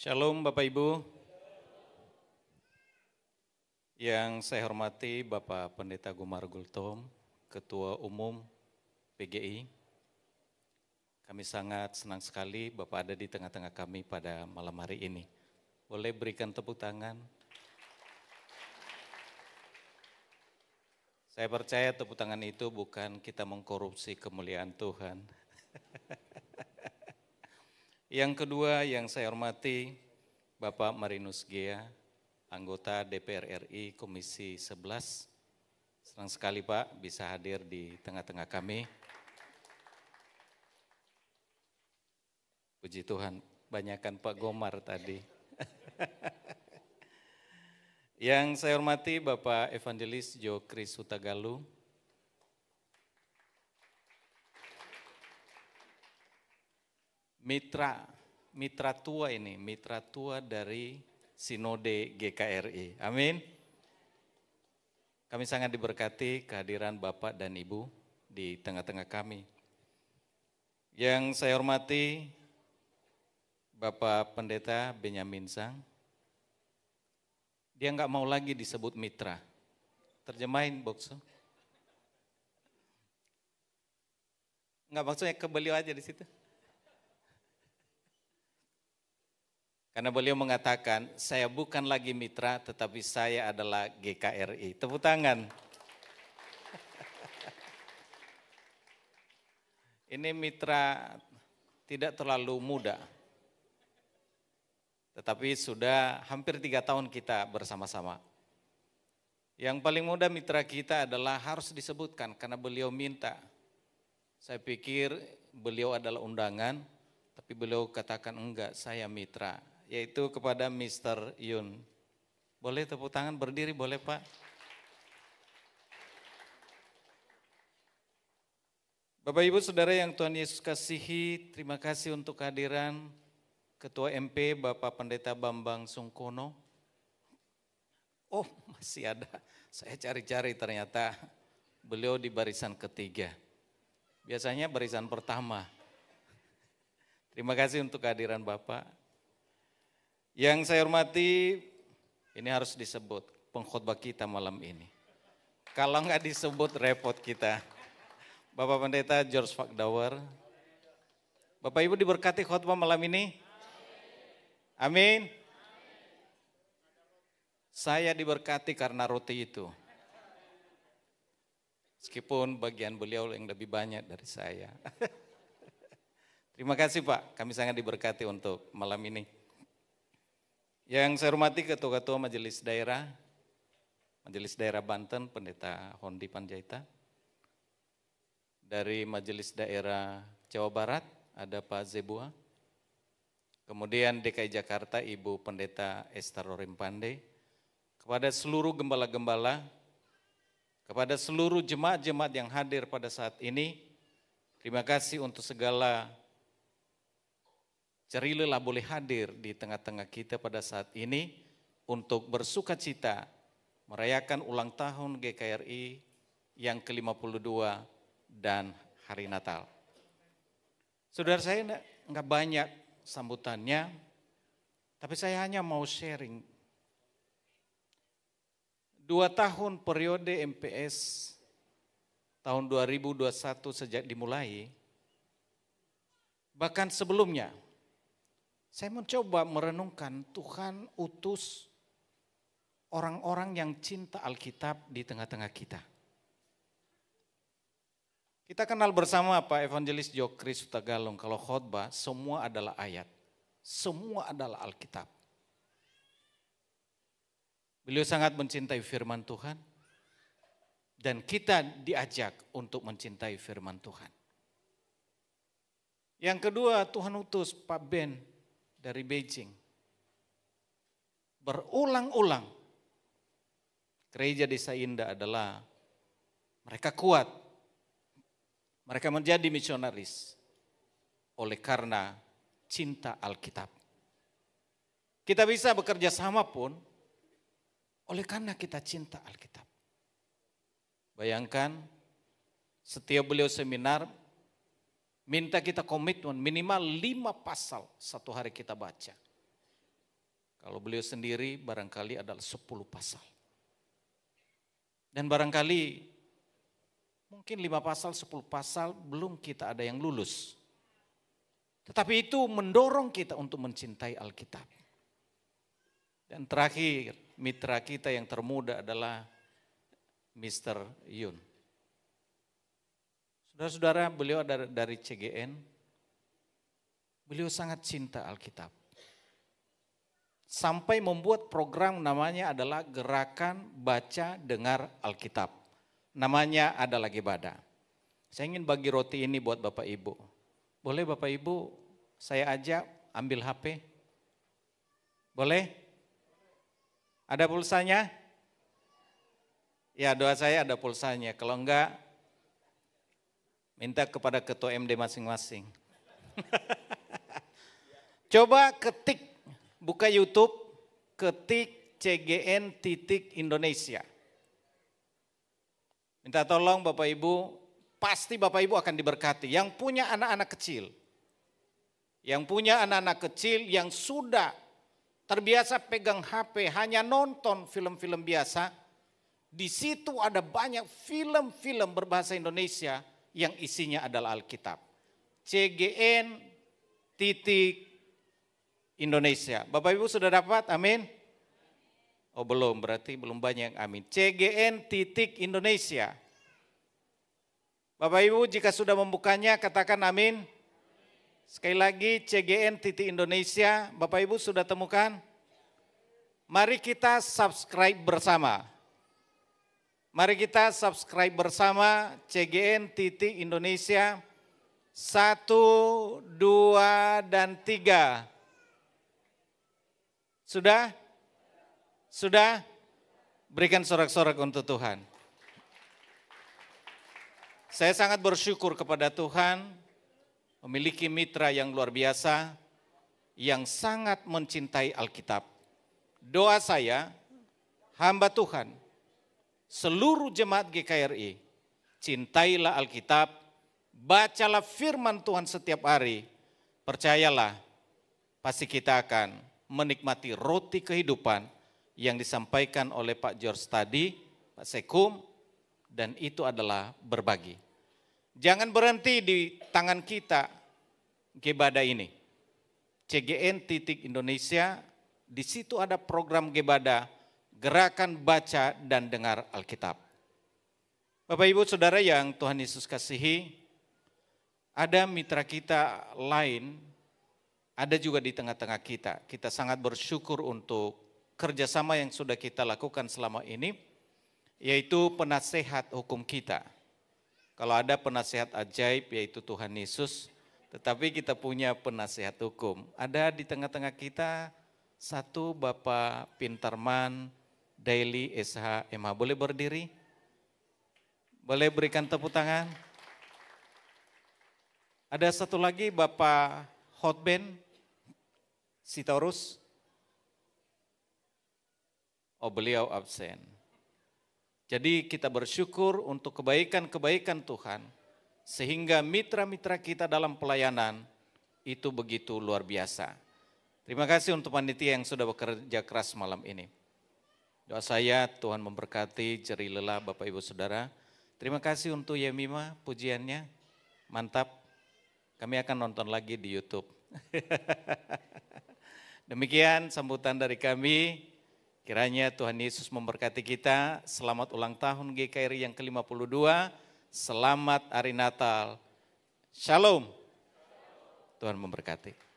Shalom Bapak Ibu. Yang saya hormati Bapak Pendeta Gumar Gultom, Ketua Umum PGI. Kami sangat senang sekali Bapak ada di tengah-tengah kami pada malam hari ini. Boleh berikan tepuk tangan. Saya percaya tepuk tangan itu bukan kita mengkorupsi kemuliaan Tuhan, yang kedua yang saya hormati Bapak Marinus Gea, anggota DPR RI Komisi 11. Senang sekali Pak bisa hadir di tengah-tengah kami. Puji Tuhan, banyakkan Pak Gomar tadi. Yang saya hormati Bapak Evangelis Jokris Kris mitra mitra tua ini, mitra tua dari Sinode GKRI. Amin. Kami sangat diberkati kehadiran Bapak dan Ibu di tengah-tengah kami. Yang saya hormati Bapak Pendeta Benyamin Sang, dia nggak mau lagi disebut mitra. Terjemahin Bokso. Nggak maksudnya ke beliau aja di situ. Karena beliau mengatakan, saya bukan lagi mitra, tetapi saya adalah GKRI. Tepuk tangan. Ini mitra tidak terlalu muda. Tetapi sudah hampir tiga tahun kita bersama-sama. Yang paling muda mitra kita adalah harus disebutkan karena beliau minta. Saya pikir beliau adalah undangan, tapi beliau katakan enggak, saya mitra yaitu kepada Mr. Yun. Boleh tepuk tangan berdiri boleh Pak? Bapak Ibu Saudara yang Tuhan Yesus kasihi, terima kasih untuk kehadiran Ketua MP Bapak Pendeta Bambang Sungkono. Oh masih ada, saya cari-cari ternyata beliau di barisan ketiga. Biasanya barisan pertama. Terima kasih untuk kehadiran Bapak. Yang saya hormati, ini harus disebut pengkhotbah kita malam ini. Kalau nggak disebut repot kita. Bapak Pendeta George Fakdawar. Bapak Ibu diberkati khotbah malam ini. Amin. Saya diberkati karena roti itu. Meskipun bagian beliau yang lebih banyak dari saya. Terima kasih Pak, kami sangat diberkati untuk malam ini. Yang saya hormati Ketua-Ketua Majelis Daerah, Majelis Daerah Banten, Pendeta Hondi Panjaitan. Dari Majelis Daerah Jawa Barat ada Pak Zebua. Kemudian DKI Jakarta Ibu Pendeta Esther Pandey, Kepada seluruh gembala-gembala, kepada seluruh jemaat-jemaat yang hadir pada saat ini, terima kasih untuk segala Carilah boleh hadir di tengah-tengah kita pada saat ini untuk bersuka cita merayakan ulang tahun GKRI yang ke-52 dan hari Natal. Saudara saya enggak banyak sambutannya, tapi saya hanya mau sharing. Dua tahun periode MPS tahun 2021 sejak dimulai, bahkan sebelumnya, saya mencoba merenungkan Tuhan utus orang-orang yang cinta Alkitab di tengah-tengah kita. Kita kenal bersama apa Evangelis Jokris Tagalong kalau khotbah semua adalah ayat. Semua adalah Alkitab. Beliau sangat mencintai firman Tuhan. Dan kita diajak untuk mencintai firman Tuhan. Yang kedua Tuhan utus Pak Ben dari Beijing. Berulang-ulang gereja desa Indah adalah mereka kuat. Mereka menjadi misionaris oleh karena cinta Alkitab. Kita bisa bekerja sama pun oleh karena kita cinta Alkitab. Bayangkan setiap beliau seminar Minta kita komitmen minimal lima pasal satu hari kita baca. Kalau beliau sendiri barangkali adalah sepuluh pasal. Dan barangkali mungkin lima pasal, sepuluh pasal belum kita ada yang lulus. Tetapi itu mendorong kita untuk mencintai Alkitab. Dan terakhir, mitra kita yang termuda adalah Mr. Yun. Saudara-saudara, beliau dari, dari CGN, beliau sangat cinta Alkitab. Sampai membuat program namanya adalah Gerakan Baca Dengar Alkitab. Namanya ada lagi Gebada. Saya ingin bagi roti ini buat Bapak Ibu. Boleh Bapak Ibu saya ajak ambil HP? Boleh? Ada pulsanya? Ya doa saya ada pulsanya. Kalau enggak Minta kepada ketua MD masing-masing. Coba ketik, buka YouTube, ketik CGN titik Indonesia. Minta tolong Bapak Ibu, pasti Bapak Ibu akan diberkati. Yang punya anak-anak kecil, yang punya anak-anak kecil yang sudah terbiasa pegang HP, hanya nonton film-film biasa, di situ ada banyak film-film berbahasa Indonesia yang isinya adalah Alkitab. CGN titik Indonesia. Bapak Ibu sudah dapat? Amin. Oh belum, berarti belum banyak. Amin. CGN titik Indonesia. Bapak Ibu jika sudah membukanya katakan amin. Sekali lagi CGN titik Indonesia, Bapak Ibu sudah temukan? Mari kita subscribe bersama. Mari kita subscribe bersama CGN titik Indonesia. Satu, dua, dan tiga. Sudah? Sudah? Berikan sorak-sorak untuk Tuhan. Saya sangat bersyukur kepada Tuhan memiliki mitra yang luar biasa yang sangat mencintai Alkitab. Doa saya, hamba Tuhan, seluruh jemaat GKRI, cintailah Alkitab, bacalah firman Tuhan setiap hari, percayalah pasti kita akan menikmati roti kehidupan yang disampaikan oleh Pak George tadi, Pak Sekum, dan itu adalah berbagi. Jangan berhenti di tangan kita Gebada ini. CGN titik Indonesia, di situ ada program Gebada gerakan baca dan dengar Alkitab. Bapak Ibu Saudara yang Tuhan Yesus kasihi, ada mitra kita lain, ada juga di tengah-tengah kita. Kita sangat bersyukur untuk kerjasama yang sudah kita lakukan selama ini, yaitu penasehat hukum kita. Kalau ada penasehat ajaib, yaitu Tuhan Yesus, tetapi kita punya penasehat hukum. Ada di tengah-tengah kita satu Bapak Pintarman, Daily SHMH. Boleh berdiri? Boleh berikan tepuk tangan? Ada satu lagi Bapak Hotben Sitorus. Oh beliau absen. Jadi kita bersyukur untuk kebaikan-kebaikan Tuhan sehingga mitra-mitra kita dalam pelayanan itu begitu luar biasa. Terima kasih untuk panitia yang sudah bekerja keras malam ini. Doa saya Tuhan memberkati jeri lelah Bapak Ibu Saudara. Terima kasih untuk Yemima pujiannya. Mantap. Kami akan nonton lagi di YouTube. Demikian sambutan dari kami. Kiranya Tuhan Yesus memberkati kita. Selamat ulang tahun GKRI yang ke-52. Selamat hari Natal. Shalom. Tuhan memberkati.